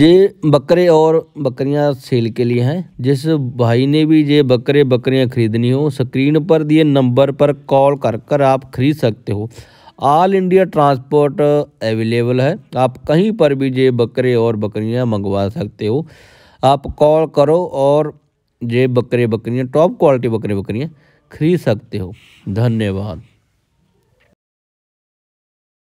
ये बकरे और बकरियां सेल के लिए हैं जिस भाई ने भी ये बकरे बकरियां खरीदनी हो स्क्रीन पर दिए नंबर पर कॉल कर कर आप खरीद सकते हो ऑल इंडिया ट्रांसपोर्ट अवेलेबल है आप कहीं पर भी ये बकरे और बकरियां मंगवा सकते हो आप कॉल करो और ये बकरे बकरियां टॉप क्वालिटी बकरे बकरियां खरीद सकते हो धन्यवाद